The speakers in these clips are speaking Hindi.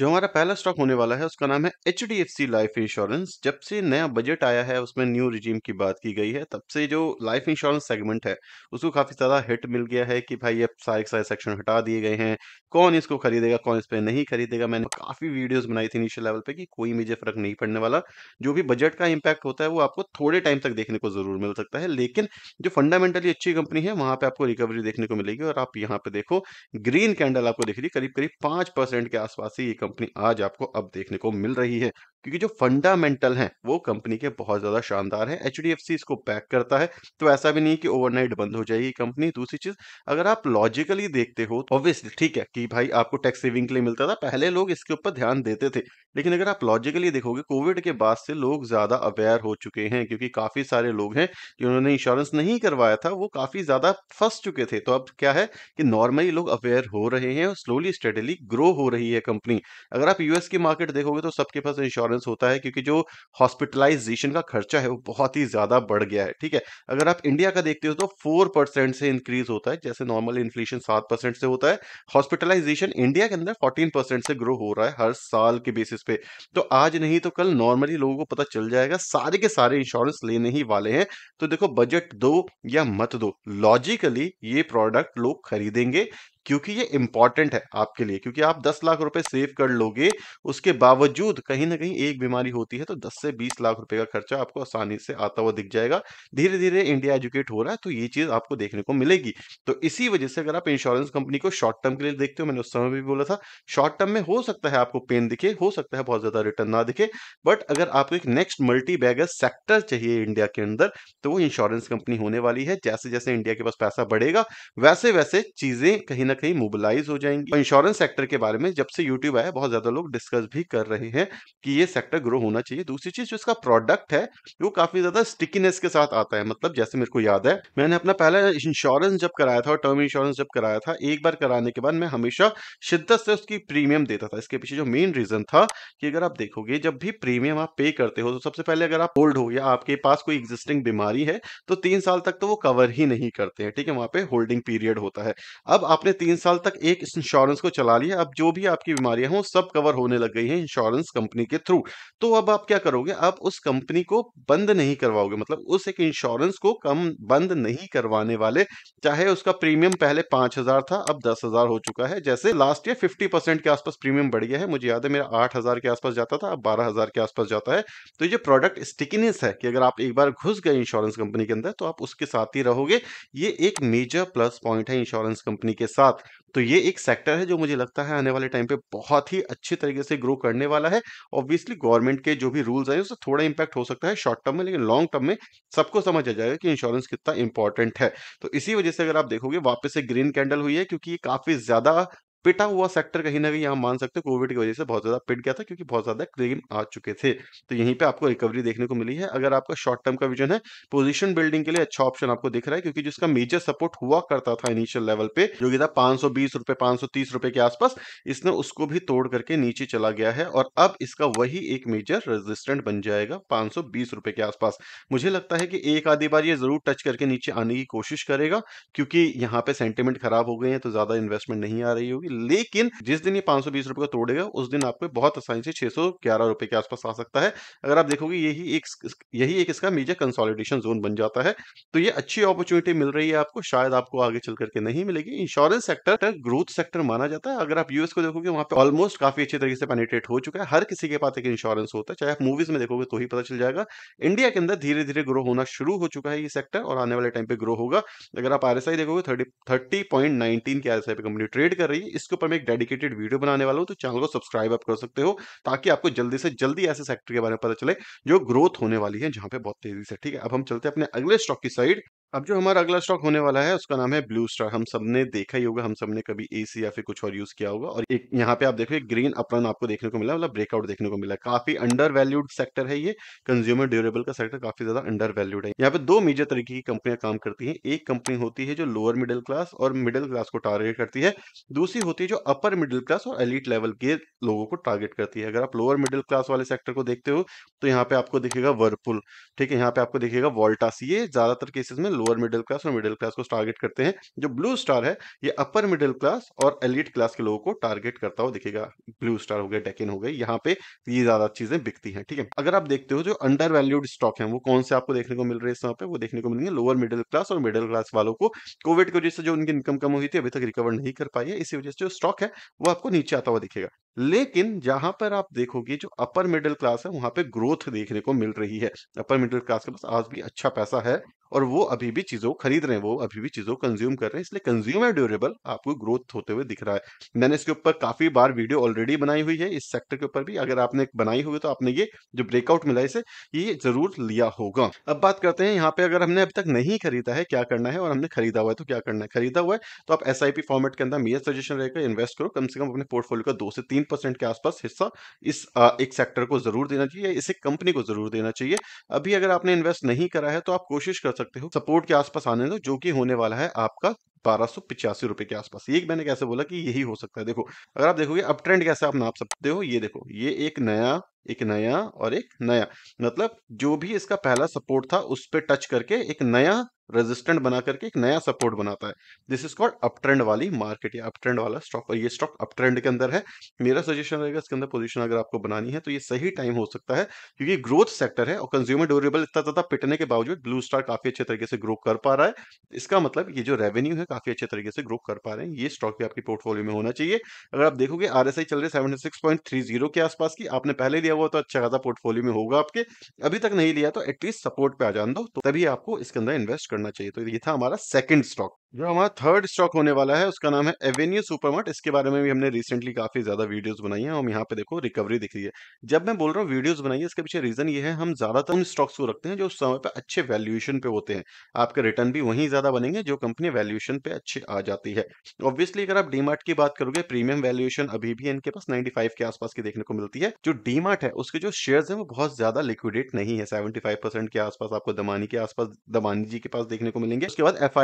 जो हमारा पहला स्टॉक होने वाला है उसका नाम है H D F C life insurance जब से नया बजट आया है उसमें न्यू रिजीम की बात की गई है तब से जो लाइफ इंश्योरेंस सेगमेंट है उसको काफ़ी ज़्यादा हिट मिल गया है कि भाई अब सारे सारे सेक्शन हटा दिए गए हैं कौन इसको खरीदेगा कौन इस पर नहीं खरीदेगा मैंने काफ़ी वीडियोज़ बनाई थी इनिशियल लेवल पर कि कोई मुझे फर्क नहीं पड़ने वाला जो भी बजट का इम्पैक्ट होता है वो आपको थोड़े टाइम तक देखने को ज़रूर मिल सकता है लेकिन जो फंडामेंटली अच्छी कंपनी है वहां पर आपको रिकवरी देखने को मिलेगी और आप यहाँ पे देखो ग्रीन कैंडल आपको दिख रही करीब करीब पांच के आसपास ही ये कंपनी आज आपको अब देखने को मिल रही है क्योंकि जो फंडामेंटल हैं वो कंपनी के बहुत ज़्यादा शानदार हैं एच इसको पैक करता है तो ऐसा भी नहीं कि ओवरनाइट बंद हो जाएगी कंपनी दूसरी चीज़ अगर आप लॉजिकली देखते हो तो ऑब्वियसली ठीक है कि भाई आपको टैक्स सेविंग के लिए मिलता था पहले लोग इसके ऊपर ध्यान देते थे लेकिन अगर आप लॉजिकली देखोगे कोविड के बाद से लोग ज़्यादा अवेयर हो चुके हैं क्योंकि काफ़ी सारे लोग हैं जिन्होंने इंश्योरेंस नहीं करवाया था वो काफ़ी ज़्यादा फंस चुके थे तो अब क्या है कि नॉर्मली लोग अवेयर हो रहे हैं और स्लोली स्टडीली ग्रो हो रही है कंपनी अगर आप यूएस की मार्केट देखोगे तो सबके पास इंश्योरेंस इंश्योरेंस होता है क्योंकि जो हॉस्पिटलाइजेशन का खर्चा है वो बहुत ही ज़्यादा बढ़ गया है ठीक है अगर आप इंडिया का देखते हो तो फोर परसेंट से इंक्रीज होता है जैसे नॉर्मल इन्फ्लेशन सात परसेंट से होता है हॉस्पिटलाइजेशन इंडिया के अंदर फोर्टीन परसेंट से ग्रो हो रहा है हर साल के बेसिस पे तो आज नहीं तो कल नॉर्मली लोगों को पता चल जाएगा सारे के सारे इंश्योरेंस लेने ही वाले हैं तो देखो बजट दो या मत दो लॉजिकली ये प्रोडक्ट लोग खरीदेंगे क्योंकि ये इंपॉर्टेंट है आपके लिए क्योंकि आप दस लाख रुपए सेव कर लोगे उसके बावजूद कहीं ना कहीं एक बीमारी होती है तो दस से बीस लाख रुपए का खर्चा आपको आसानी से आता हुआ दिख जाएगा धीरे धीरे इंडिया एजुकेट हो रहा है तो ये चीज आपको देखने को मिलेगी तो इसी वजह से अगर आप इंश्योरेंस कंपनी को शॉर्ट टर्म के लिए देखते हो मैंने उस समय भी बोला था शॉर्ट टर्म में हो सकता है आपको पेन दिखे हो सकता है बहुत ज्यादा रिटर्न ना दिखे बट अगर आपको एक नेक्स्ट मल्टी सेक्टर चाहिए इंडिया के अंदर तो वो इंश्योरेंस कंपनी होने वाली है जैसे जैसे इंडिया के पास पैसा बढ़ेगा वैसे वैसे चीजें कहीं ना कहीं मोबिलाइज हो जाएंगी इंश्योरेंस सेक्टर के बारे में जब से यूट्यूब आया बहुत ज्यादा लोग डिस्कस भी कर रहे हैं कि ये सेक्टर ग्रो होना चाहिए दूसरी चीज जो इसका प्रोडक्ट है वो काफी ज्यादा स्टिकीनेस के साथ आता है मतलब जैसे मेरे को याद है मैंने अपना पहला इंश्योरेंस जब कराया था और टर्म इंश्योरेंस जब कराया था एक बार कराने के बाद मैं हमेशा शिद्दत से उसकी प्रीमियम देता था इसके पीछे जो मेन रीजन था कि अगर आप देखोगे जब भी प्रीमियम आप पे करते हो तो सबसे पहले अगर आप होल्ड हो या आपके पास कोई एग्जिस्टिंग बीमारी है तो तीन साल तक तो वो कवर ही नहीं करते हैं ठीक है वहां पे होल्डिंग पीरियड होता है अब आपने तीन साल तक एक इंश्योरेंस को चला लिया अब जो भी आपकी बीमारियां हों सब कवर होने लग गई हैं इंश्योरेंस कंपनी के थ्रू तो अब आप क्या करोगे आप उस कंपनी को बंद नहीं करवाओगे मतलब उस एक इंश्योरेंस को कम बंद नहीं करवाने वाले चाहे उसका प्रीमियम पहले पांच हजार था अब दस हजार हो चुका है जैसे लास्ट ईयर फिफ्टी परसेंट के आसपास प्रीमियम बढ़ गया है मुझे याद है मेरा आठ हजार के आसपास जाता था अब बारह हजार के आसपास जाता है तो ये प्रोडक्ट स्टिकीनेस है कि अगर आप एक बार घुस गए इंश्योरेंस कंपनी के अंदर तो आप उसके साथ ही रहोगे ये एक मेजर प्लस पॉइंट है इंश्योरेंस कंपनी के साथ साथ तो ये एक सेक्टर है जो मुझे लगता है आने वाले टाइम पे बहुत ही अच्छे तरीके से ग्रो करने वाला है ऑब्वियसली गवर्नमेंट के जो भी रूल्स आए उससे थोड़ा इंपैक्ट हो सकता है शॉर्ट टर्म में लेकिन लॉन्ग टर्म में सबको समझ आ जाएगा कि इंश्योरेंस कितना इंपॉर्टेंट है तो इसी वजह से अगर आप देखोगे वापस से ग्रीन कैंडल हुई है क्योंकि ये काफी ज्यादा पिटा हुआ सेक्टर कहीं ना कहीं यहाँ मान सकते हो कोविड की वजह से बहुत ज़्यादा पिट गया था क्योंकि बहुत ज़्यादा क्लेम आ चुके थे तो यहीं पे आपको रिकवरी देखने को मिली है अगर आपका शॉर्ट टर्म का विजन है पोजीशन बिल्डिंग के लिए अच्छा ऑप्शन आपको दिख रहा है क्योंकि जिसका मेजर सपोर्ट हुआ करता था इनिशियल लेवल पे जो कि था पांच सौ बीस रुपए पांच सौ तीस के आसपास इसने उसको भी तोड़ करके नीचे चला गया है और अब इसका वही एक मेजर रेजिस्टेंट बन जाएगा पांच सौ बीस के आसपास मुझे लगता है कि एक आधी बार ये जरूर टच करके नीचे आने की कोशिश करेगा क्योंकि यहाँ पे सेंटिमेंट खराब हो गए हैं तो ज्यादा इन्वेस्टमेंट नहीं आ रही होगी जाएगी लेकिन जिस दिन ये पांच सौ बीस रुपए का तोड़ेगा उस दिन आपको बहुत आसानी से छह सौ ग्यारह रुपए के आसपास आ सकता है अगर आप देखोगे यही एक यही एक इसका मेजर कंसोलिडेशन जोन बन जाता है तो ये अच्छी अपॉर्चुनिटी मिल रही है आपको शायद आपको आगे चल करके नहीं मिलेगी इंश्योरेंस सेक्टर ग्रोथ सेक्टर माना जाता है अगर आप यूएस को देखोगे वहां पे ऑलमोस्ट काफी अच्छी तरीके से पेनिट्रेट हो चुका है हर किसी के पास एक इंश्योरेंस होता है चाहे आप मूवीज में देखोगे तो ही पता चल जाएगा इंडिया के अंदर धीरे धीरे ग्रो होना शुरू हो चुका है ये सेक्टर और आने वाले टाइम पे ग्रो होगा अगर आप आर देखोगे थर्टी थर्टी पॉइंट नाइनटीन की आर पे कंपनी ट्रेड कर रही है इसके ऊपर मैं एक डेडिकेटेड वीडियो बनाने वाला हूँ तो चैनल को सब्सक्राइब आप कर सकते हो ताकि आपको जल्दी से जल्दी ऐसे सेक्टर के बारे में पता चले जो ग्रोथ होने वाली है जहाँ पे बहुत तेजी से ठीक है अब हम चलते हैं अपने अगले स्टॉक की साइड अब जो हमारा अगला स्टॉक होने वाला है उसका नाम है ब्लू स्टार हम सबने देखा ही होगा हम सबने कभी एसी या फिर कुछ और यूज किया होगा और एक यहाँ पे आप देखो एक ग्रीन अपरन आपको देखने को मिला मतलब ब्रेकआउट देखने को मिला काफी अंडर वैल्यूड सेक्टर है ये कंज्यूमर ड्यूरेबल का सेक्टर काफी ज्यादा अंडर वैल्यूड है यहाँ पे दो मेजर तरीके की कंपनियां काम करती है एक कंपनी होती है जो लोअर मिडिल क्लास और मिडिल क्लास को टारगेट करती है दूसरी होती है जो अपर मिडिल क्लास और एलिट लेवल के लोगों को टारगेट करती है अगर आप लोअर मिडिल क्लास वाले सेक्टर को देखते हो तो यहाँ पे आपको दिखेगा वर्पुल ठीक है यहाँ पे आपको दिखेगा वॉल्टास ये ज्यादातर केसेस में लोअर मिडिल क्लास और मिडिल क्लास को टारगेट करते हैं जो ब्लू स्टार है ये अपर मिडिल क्लास और एलिट क्लास के लोगों को टारगेट करता हुआ दिखेगा ब्लू स्टार हो गया डेकिन हो गई यहाँ पे ये ज्यादा चीजें बिकती हैं ठीक है अगर आप देखते हो जो अंडर वैल्यूड स्टॉक है वो कौन से आपको देखने को मिल रहे हैं इस समय पे वो देखने को मिलेंगे लोअर मिडिल क्लास और मिडिल क्लास वालों को कोविड की वजह से जो उनकी इनकम कम हुई थी अभी तक रिकवर नहीं कर पाई है इसी वजह से जो स्टॉक है वो आपको नीचे आता हुआ दिखेगा लेकिन जहां पर आप देखोगे जो अपर मिडिल क्लास है वहां पे ग्रोथ देखने को मिल रही है अपर मिडिल क्लास के पास आज भी अच्छा पैसा है और वो अभी भी चीज़ों खरीद रहे हैं वो अभी भी चीज़ों कंज्यूम कर रहे हैं इसलिए कंज्यूमर ड्यूरेबल आपको ग्रोथ होते हुए दिख रहा है मैंने इसके ऊपर काफ़ी बार वीडियो ऑलरेडी बनाई हुई है इस सेक्टर के ऊपर भी अगर आपने बनाई हुई तो आपने ये जो ब्रेकआउट मिला इसे ये जरूर लिया होगा अब बात करते हैं यहाँ पे अगर हमने अभी तक नहीं खरीदा है क्या करना है और हमने खरीदा हुआ है तो क्या करना है खरीदा हुआ है तो आप एस फॉर्मेट के अंदर मेरा सजेशन रहेगा इन्वेस्ट करो कम से कम अपने पोर्टफोलियो का दो से तीन परसेंट के आसपास हिस्सा इस एक सेक्टर को जरूर देना चाहिए इसे कंपनी को जरूर देना चाहिए अभी अगर आपने इन्वेस्ट नहीं करा है तो आप कोशिश कर सकते हो सपोर्ट के आसपास आने दो जो कि होने वाला है आपका बारह सौ पिचासी रुपए के आसपास ये मैंने कैसे बोला कि यही हो सकता है देखो अगर आप देखोगे अब ट्रेंड कैसे आप नाप सकते हो ये देखो ये एक नया एक नया और एक नया मतलब जो भी इसका पहला सपोर्ट था उस पर टच करके एक नया रेजिस्टेंट बना करके एक नया सपोर्ट बनाता है this is called up trend वाली मार्केट या अप ट्रेंड वाला स्टॉक और ये स्टॉक अप ट्रेंड के अंदर है मेरा सजेशन रहेगा इसके अंदर पोजीशन अगर आपको बनानी है तो ये सही टाइम हो सकता है क्योंकि ग्रोथ सेक्टर है और कंज्यूमर ड्यूरेबल इतना ज्यादा पिटने के बावजूद ब्लू स्टार काफी अच्छे तरीके से ग्रो कर पा रहा है इसका मतलब ये जो रेवेन्यू है काफी अच्छे तरीके से ग्रो कर पा रहे हैं ये स्टॉक भी आपकी पोर्टफोलियो में होना चाहिए अगर आप देखोगे आई चल रहे seventy six point three zero के आसपास की आपने पहले लिया हुआ तो अच्छा खासा पोर्टफोलियो में होगा आपके अभी तक नहीं लिया तो एटलीस्ट सपोर्ट पे आ जान दो तो तभी आपको इसके अंदर इन्वेस्ट करना चाहिए तो ये था हमारा सेकंड स्टॉक जो हमारा थर्ड स्टॉक होने वाला है उसका नाम है एवेन्यू सुपरमार्ट इसके बारे में भी हमने रिसेंटली काफी ज्यादा वीडियोस बनाई हैं और यहाँ पे देखो रिकवरी दिख रही है जब मैं बोल रहा हूँ वीडियोस है इसके पीछे रीजन ये है हम ज्यादातर उन स्टॉक्स को रखते हैं जो उस समय पे अच्छे वैल्यूएशन पे होते हैं आपके रिटर्न भी वहीं ज्यादा बनेंगे जो कंपनी वैल्यूएशन पे अच्छे आ जाती है ऑब्वियसली अगर आप डीमार्ट की बात करोगे प्रीमियम वैल्यूएशन अभी भी इनके पास नाइन्टी के आसपास की देखने को मिलती है जो डीमार्ट है उसके जो शेयर है वो बहुत ज्यादा लिक्विडेट नहीं है सेवेंटी के आसपास आपको दमानी के आसपास दमानी जी के पास देखने को मिलेंगे उसके बाद एफ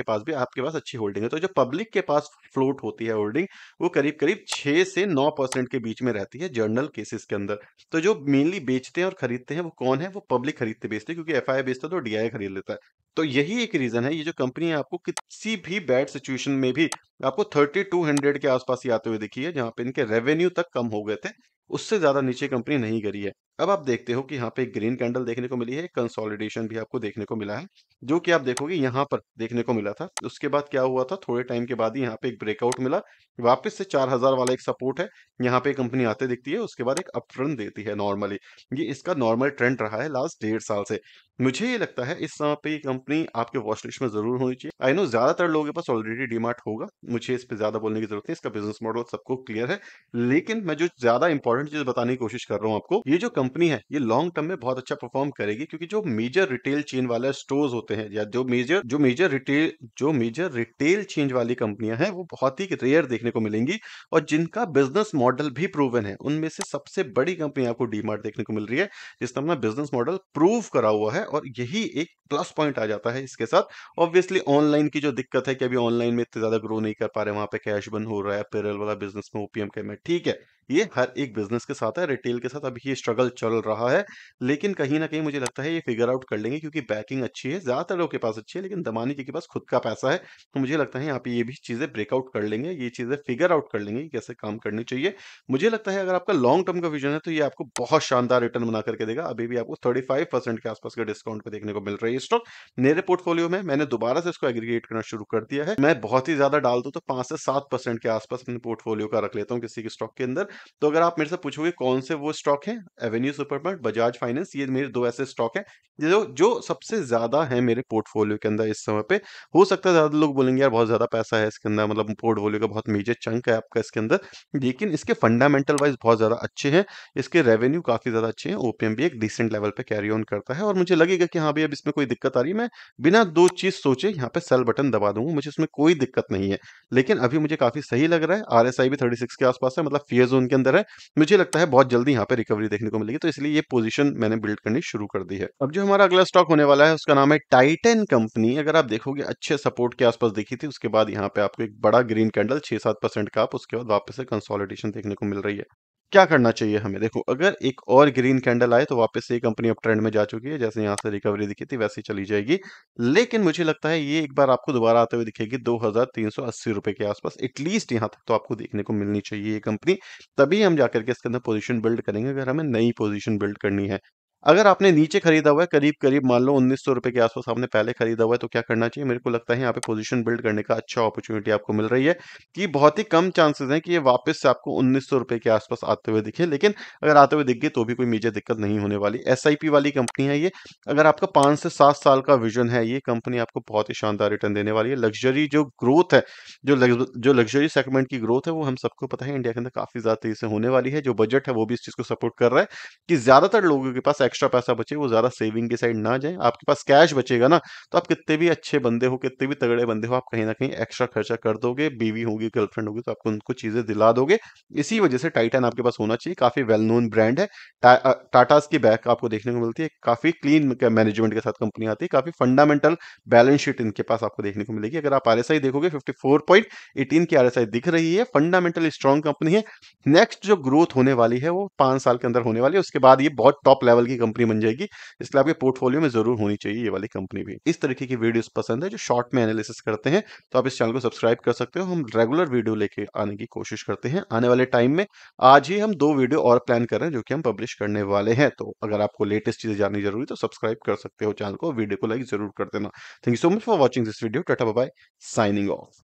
के पास क्योंकि आपके पास अच्छी होल्डिंग है तो जो पब्लिक के पास फ्लोट होती है होल्डिंग वो करीब करीब छह से नौ परसेंट के बीच में रहती है जर्नल केसेस के अंदर तो जो मेनली बेचते हैं और खरीदते हैं वो कौन है वो पब्लिक खरीदते बेचते हैं क्योंकि एफ बेचता है तो डी खरीद लेता है तो यही एक रीज़न है ये जो कंपनी है आपको किसी भी बैड सिचुएशन में भी आपको 3200 के आसपास ही आते हुए दिखी है जहां पे इनके रेवेन्यू तक कम हो गए थे उससे ज़्यादा नीचे कंपनी नहीं करी है अब आप देखते हो कि यहाँ पे ग्रीन कैंडल देखने को मिली है कंसोलिडेशन भी आपको देखने को मिला है जो कि आप देखोगे यहाँ पर देखने को मिला था उसके बाद क्या हुआ था थोड़े टाइम के बाद ही यहाँ पे एक ब्रेकआउट मिला वापस से 4000 वाला एक सपोर्ट है यहाँ पे कंपनी आते दिखती है उसके बाद एक अपट्रन देती है नॉर्मली ये इसका नॉर्मल ट्रेंड रहा है लास्ट डेढ़ साल से मुझे ये लगता है इस समय पे ये कंपनी आपके वॉशलिस्ट में जरूर होनी चाहिए आई नो ज्यादातर लोगों के पास ऑलरेडी डीमार्ट होगा मुझे इस पे ज्यादा बोलने की जरूरत नहीं इसका बिजनेस मॉडल सबको क्लियर है लेकिन मैं जो ज्यादा इंपॉर्टेंट चीज बताने की कोशिश कर रहा हूँ आपको ये जो कंपनी कंपनी है ये लॉन्ग टर्म में बहुत अच्छा परफॉर्म करेगी क्योंकि जो मेजर रिटेल चेन वाला स्टोर्स होते हैं या जो मेजर जो मेजर रिटेल जो मेजर रिटेल चेन वाली कंपनियां हैं वो बहुत ही रेयर देखने को मिलेंगी और जिनका बिजनेस मॉडल भी प्रूवन है उनमें से सबसे बड़ी कंपनी आपको डीमार्ट देखने को मिल रही है जिसका अपना बिजनेस मॉडल प्रूव करा हुआ है और यही एक प्लस पॉइंट आ जाता है इसके साथ ऑब्वियसली ऑनलाइन की जो दिक्कत है कि अभी ऑनलाइन में इतने ज्यादा ग्रो नहीं कर पा रहे वहां पे कैश बन हो रहा है पेरल वाला बिजनेस में ओपीएम के में ठीक है ये हर एक बिजनेस के साथ है रिटेल के साथ अभी ये स्ट्रगल चल रहा है लेकिन कहीं ना कहीं मुझे लगता है ये फिगर आउट कर लेंगे क्योंकि बैकिंग अच्छी है ज़्यादातर लोग के पास अच्छी है लेकिन दमानी जी के पास खुद का पैसा है तो मुझे लगता है यहाँ पे ये भी चीज़ें ब्रेकआउट कर लेंगे ये चीज़ें फिगर आउट कर लेंगे कैसे काम करनी चाहिए मुझे लगता है अगर आपका लॉन्ग टर्म का विजन है तो ये आपको बहुत शानदार रिटर्न बना करके देगा अभी भी आपको थर्टी के आसपास के डिस्काउंट पर देखने को मिल रही है स्टॉक मेरे पोर्टफोलियो में मैंने दोबारा से इसको एग्रीगेट करना शुरू कर दिया है मैं बहुत ही ज़्यादा डाल दू तो पांच से सात के आसपास अपने पोर्टफोलियो का रख लेता हूँ किसी के स्टॉक के अंदर तो अगर आप मेरे से पूछोगे कौन से वो स्टॉक है एवेन्यू सुपरमार्ट बजाज फाइनेंस ये मेरे दो ऐसे स्टॉक है जो जो सबसे ज़्यादा है मेरे पोर्टफोलियो के अंदर इस समय पे हो सकता है ज़्यादा लोग बोलेंगे यार बहुत ज़्यादा पैसा है इसके अंदर मतलब पोर्टफोलियो का बहुत मेजर चंक है आपका इसके अंदर लेकिन इसके फंडामेंटल वाइज बहुत ज़्यादा अच्छे हैं इसके रेवेन्यू काफ़ी ज़्यादा अच्छे हैं ओपीएम भी एक डिसेंट लेवल पे कैरी ऑन करता है और मुझे लगेगा कि हाँ भाई अब इसमें कोई दिक्कत आ रही है मैं बिना दो चीज़ सोचे यहाँ पे सेल बटन दबा दूंगा मुझे इसमें कोई दिक्कत नहीं है लेकिन अभी मुझे काफ़ी सही लग रहा है आर भी थर्टी के आसपास है मतलब फियर जोन के अंदर है मुझे लगता है बहुत जल्दी यहाँ पे रिकवरी देखने को मिलेगी तो इसलिए ये पोजिशन मैंने बिल्ड करनी शुरू कर दी है अब जो हमारा अगला स्टॉक होने वाला है उसका नाम है टाइटन कंपनी अगर आप देखोगे अच्छे सपोर्ट के आसपास देखी थी उसके बाद यहाँ पे आपको एक बड़ा ग्रीन कैंडल छह सात परसेंट का आप उसके बाद वापस से कंसोलिडेशन देखने को मिल रही है क्या करना चाहिए हमें देखो अगर एक और ग्रीन कैंडल आए तो वापस से कंपनी अब ट्रेंड में जा चुकी है जैसे यहाँ से रिकवरी दिखी थी वैसे ही चली जाएगी लेकिन मुझे लगता है ये एक बार आपको दोबारा आते हुए दिखेगी दो हजार रुपए के आसपास एटलीस्ट यहाँ तक तो आपको देखने को मिलनी चाहिए ये कंपनी तभी हम जाकर के इसके अंदर पोजिशन बिल्ड करेंगे अगर हमें नई पोजिशन बिल्ड करनी है अगर आपने नीचे खरीदा हुआ है करीब करीब मान लो उन्नीस सौ रुपए के आसपास आपने पहले खरीदा हुआ है तो क्या करना चाहिए मेरे को लगता है यहाँ पे पोजीशन बिल्ड करने का अच्छा अपॉर्चुनिटी आपको मिल रही है कि बहुत ही कम चांसेस हैं कि ये वापस से आपको उन्नीस सौ रुपए के आसपास आते हुए दिखे लेकिन अगर आते हुए दिख गए तो भी कोई मेजर दिक्कत नहीं होने वाली एस वाली कंपनी है ये अगर आपका पांच से सात साल का विजन है ये कंपनी आपको बहुत ही शानदार रिटर्न देने वाली है लग्जरी जो ग्रोथ है जो जो लग्जरी सेगमेंट की ग्रोथ है वो हम सबको पता है इंडिया के अंदर काफी ज्यादा तेजी से होने वाली है जो बजट है वो भी इस चीज को सपोर्ट कर रहा है कि ज्यादातर लोगों के पास एक्स्ट्रा पैसा बचे वो ज़्यादा सेविंग की साइड ना जाए आपके पास कैश बचेगा ना तो आप कितने भी अच्छे बंदे हो कितने भी तगड़े बंदे हो आप कहीं ना कहीं एक्स्ट्रा खर्चा कर दोगे बीवी होगी गर्लफ्रेंड होगी तो आपको उनको चीज़ें दिला दोगे इसी वजह से टाइटन आपके पास होना चाहिए काफ़ी वेल नोन ब्रांड है टाटास की बैक आपको देखने को मिलती है काफ़ी क्लीन मैनेजमेंट के साथ कंपनी आती है काफ़ी फंडामेंटल बैलेंस शीट इनके पास आपको देखने को मिलेगी अगर आप आर देखोगे फिफ्टी की आर दिख रही है फंडामेंटल स्ट्रॉन्ग कंपनी है नेक्स्ट जो ग्रोथ होने वाली है वो पांच साल के अंदर होने वाली है उसके बाद ये बहुत टॉप लेवल की कंपनी बन जाएगी इसलिए आपके पोर्टफोलियो में जरूर होनी चाहिए ये वाली कंपनी भी इस तरीके की वीडियोस पसंद है जो शॉर्ट में एनालिसिस करते हैं तो आप इस चैनल को सब्सक्राइब कर सकते हो हम रेगुलर वीडियो लेके आने की कोशिश करते हैं आने वाले टाइम में आज ही हम दो वीडियो और प्लान कर रहे हैं जो कि हम पब्लिश करने वाले हैं तो अगर आपको लेटेस्ट चीजें जाननी जरूरी तो सब्सक्राइब कर सकते हो चैनल को वीडियो को लाइक जरूर कर देना thank you so much for watching this video tata bye signing of